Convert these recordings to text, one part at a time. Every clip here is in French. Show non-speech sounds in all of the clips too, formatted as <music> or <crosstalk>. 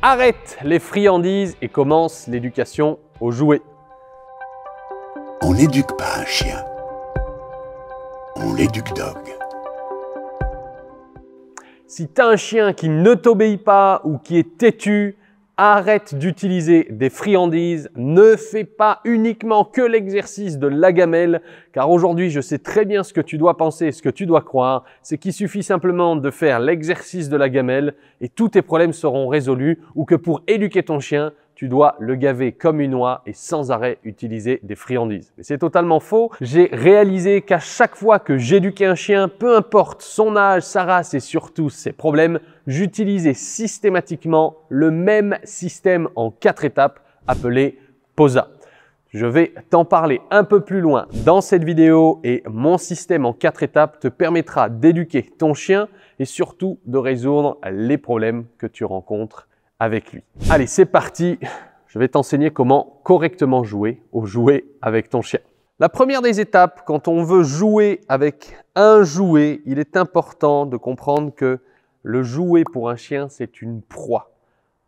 Arrête les friandises et commence l'éducation aux jouets. On n'éduque pas un chien. On l'éduque dog. Si t'as un chien qui ne t'obéit pas ou qui est têtu, Arrête d'utiliser des friandises, ne fais pas uniquement que l'exercice de la gamelle, car aujourd'hui je sais très bien ce que tu dois penser ce que tu dois croire, c'est qu'il suffit simplement de faire l'exercice de la gamelle et tous tes problèmes seront résolus, ou que pour éduquer ton chien, tu dois le gaver comme une oie et sans arrêt utiliser des friandises. Mais c'est totalement faux. J'ai réalisé qu'à chaque fois que j'éduquais un chien, peu importe son âge, sa race et surtout ses problèmes, j'utilisais systématiquement le même système en quatre étapes appelé POSA. Je vais t'en parler un peu plus loin dans cette vidéo et mon système en quatre étapes te permettra d'éduquer ton chien et surtout de résoudre les problèmes que tu rencontres avec lui. Allez, c'est parti. Je vais t'enseigner comment correctement jouer au jouet avec ton chien. La première des étapes, quand on veut jouer avec un jouet, il est important de comprendre que le jouet pour un chien, c'est une proie.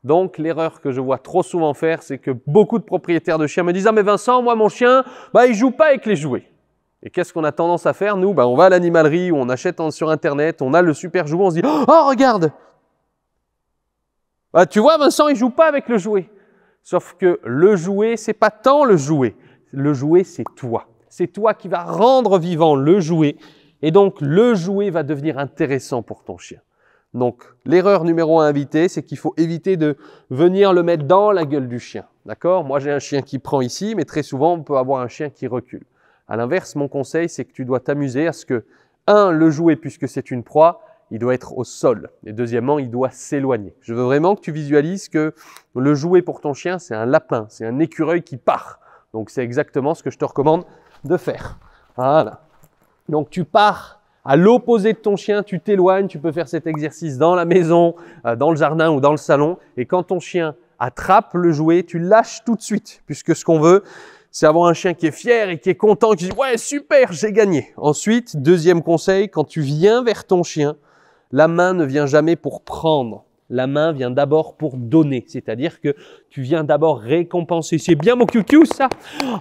Donc l'erreur que je vois trop souvent faire, c'est que beaucoup de propriétaires de chiens me disent « Ah mais Vincent, moi mon chien, bah, il joue pas avec les jouets ». Et qu'est-ce qu'on a tendance à faire Nous, bah, on va à l'animalerie, on achète sur Internet, on a le super jouet, on se dit « Oh regarde, bah, tu vois, Vincent, il joue pas avec le jouet. Sauf que le jouet, c'est pas tant le jouet. Le jouet, c'est toi. C'est toi qui vas rendre vivant le jouet. Et donc, le jouet va devenir intéressant pour ton chien. Donc, l'erreur numéro un à éviter, c'est qu'il faut éviter de venir le mettre dans la gueule du chien. D'accord Moi, j'ai un chien qui prend ici, mais très souvent, on peut avoir un chien qui recule. À l'inverse, mon conseil, c'est que tu dois t'amuser à ce que, un, le jouet, puisque c'est une proie, il doit être au sol. Et deuxièmement, il doit s'éloigner. Je veux vraiment que tu visualises que le jouet pour ton chien, c'est un lapin, c'est un écureuil qui part. Donc c'est exactement ce que je te recommande de faire. Voilà. Donc tu pars à l'opposé de ton chien, tu t'éloignes, tu peux faire cet exercice dans la maison, euh, dans le jardin ou dans le salon. Et quand ton chien attrape le jouet, tu lâches tout de suite, puisque ce qu'on veut, c'est avoir un chien qui est fier et qui est content, qui dit ouais super, j'ai gagné. Ensuite, deuxième conseil, quand tu viens vers ton chien, la main ne vient jamais pour prendre. La main vient d'abord pour donner, c'est-à-dire que tu viens d'abord récompenser. C'est bien mon cucu ça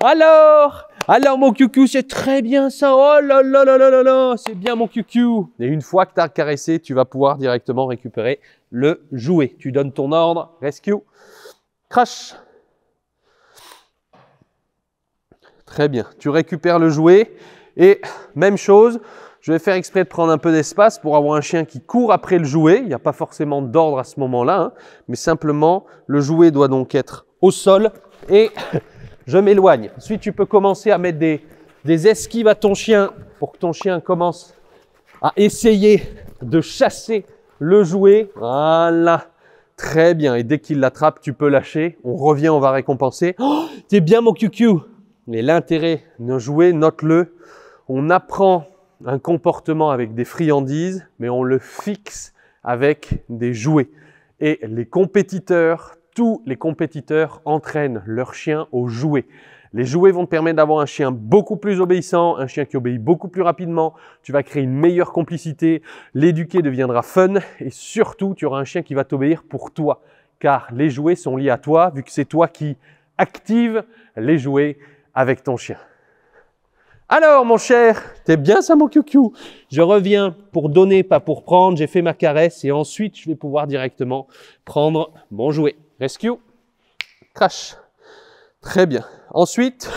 Alors Alors mon cucu, c'est très bien ça Oh là là là là là là C'est bien mon cucu Et une fois que tu as caressé, tu vas pouvoir directement récupérer le jouet. Tu donnes ton ordre, rescue, crash Très bien, tu récupères le jouet et même chose, je vais faire exprès de prendre un peu d'espace pour avoir un chien qui court après le jouet. Il n'y a pas forcément d'ordre à ce moment-là, hein. mais simplement le jouet doit donc être au sol et <laughs> je m'éloigne. Ensuite, tu peux commencer à mettre des, esquives à ton chien pour que ton chien commence à essayer de chasser le jouet. Voilà. Très bien. Et dès qu'il l'attrape, tu peux lâcher. On revient, on va récompenser. Tu oh, t'es bien mon QQ. Mais l'intérêt de jouer, note-le, on apprend un comportement avec des friandises, mais on le fixe avec des jouets. Et les compétiteurs, tous les compétiteurs entraînent leur chien aux jouets. Les jouets vont te permettre d'avoir un chien beaucoup plus obéissant, un chien qui obéit beaucoup plus rapidement. Tu vas créer une meilleure complicité. L'éduquer deviendra fun et surtout, tu auras un chien qui va t'obéir pour toi. Car les jouets sont liés à toi, vu que c'est toi qui active les jouets avec ton chien. Alors, mon cher, t'es bien ça, mon Je reviens pour donner, pas pour prendre. J'ai fait ma caresse et ensuite, je vais pouvoir directement prendre mon jouet. Rescue, crash. Très bien. Ensuite,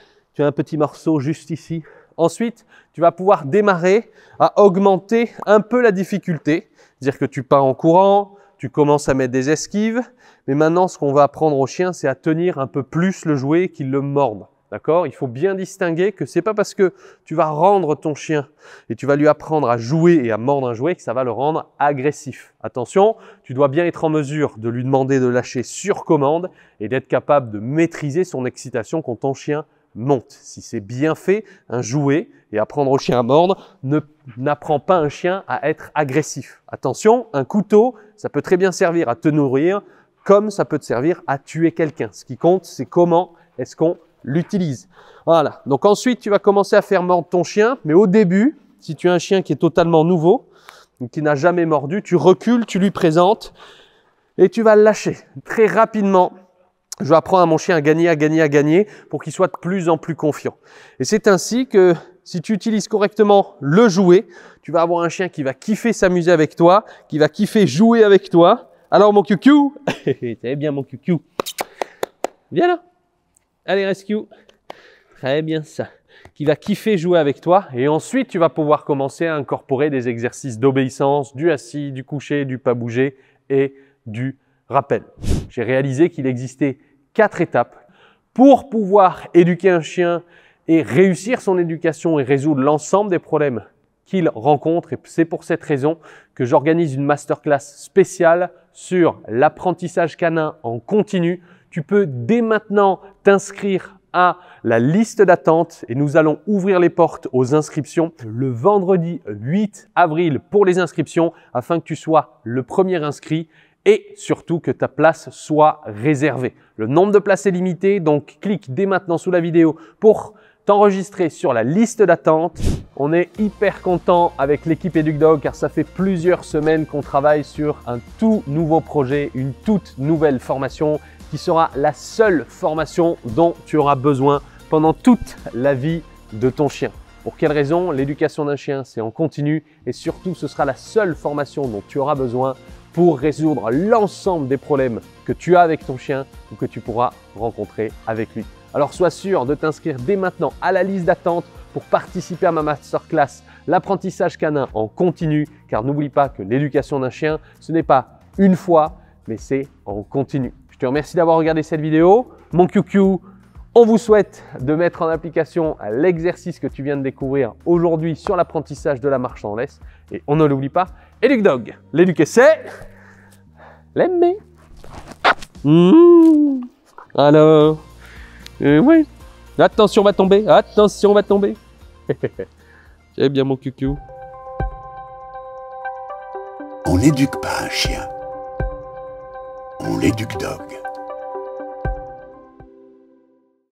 <laughs> tu as un petit morceau juste ici. Ensuite, tu vas pouvoir démarrer à augmenter un peu la difficulté. Dire que tu pars en courant, tu commences à mettre des esquives. Mais maintenant, ce qu'on va apprendre au chien, c'est à tenir un peu plus le jouet qu'il le morde. D'accord Il faut bien distinguer que c'est pas parce que tu vas rendre ton chien et tu vas lui apprendre à jouer et à mordre un jouet que ça va le rendre agressif. Attention, tu dois bien être en mesure de lui demander de lâcher sur commande et d'être capable de maîtriser son excitation quand ton chien monte. Si c'est bien fait, un jouet et apprendre au chien à mordre n'apprend pas un chien à être agressif. Attention, un couteau, ça peut très bien servir à te nourrir comme ça peut te servir à tuer quelqu'un. Ce qui compte, c'est comment est-ce qu'on l'utilise. Voilà. Donc ensuite, tu vas commencer à faire mordre ton chien, mais au début, si tu as un chien qui est totalement nouveau, qui n'a jamais mordu, tu recules, tu lui présentes et tu vas le lâcher très rapidement. Je vais apprendre à mon chien à gagner, à gagner, à gagner pour qu'il soit de plus en plus confiant. Et c'est ainsi que si tu utilises correctement le jouet, tu vas avoir un chien qui va kiffer s'amuser avec toi, qui va kiffer jouer avec toi. Alors mon QQ, t'es <laughs> eh bien mon QQ, viens là. Allez, rescue. Très bien ça. Qui va kiffer jouer avec toi. Et ensuite, tu vas pouvoir commencer à incorporer des exercices d'obéissance, du assis, du coucher, du pas bouger et du rappel. J'ai réalisé qu'il existait quatre étapes pour pouvoir éduquer un chien et réussir son éducation et résoudre l'ensemble des problèmes qu'il rencontre. Et c'est pour cette raison que j'organise une masterclass spéciale sur l'apprentissage canin en continu tu peux dès maintenant t'inscrire à la liste d'attente et nous allons ouvrir les portes aux inscriptions le vendredi 8 avril pour les inscriptions afin que tu sois le premier inscrit et surtout que ta place soit réservée. Le nombre de places est limité, donc clique dès maintenant sous la vidéo pour t'enregistrer sur la liste d'attente. On est hyper content avec l'équipe EducDog car ça fait plusieurs semaines qu'on travaille sur un tout nouveau projet, une toute nouvelle formation qui sera la seule formation dont tu auras besoin pendant toute la vie de ton chien. Pour quelle raison L'éducation d'un chien, c'est en continu et surtout ce sera la seule formation dont tu auras besoin pour résoudre l'ensemble des problèmes que tu as avec ton chien ou que tu pourras rencontrer avec lui. Alors sois sûr de t'inscrire dès maintenant à la liste d'attente pour participer à ma masterclass L'apprentissage canin en continu, car n'oublie pas que l'éducation d'un chien, ce n'est pas une fois, mais c'est en continu. Je te remercie d'avoir regardé cette vidéo. Mon QQ, on vous souhaite de mettre en application l'exercice que tu viens de découvrir aujourd'hui sur l'apprentissage de la marche en laisse. Et on ne l'oublie pas, éduque Dog. L'éduquer, c'est l'aimer. Mmh. Alors, euh, oui. Attention, on va tomber. Attention, on va tomber. <laughs> Eh bien mon QQ. On n'éduque pas un chien ou les Dog.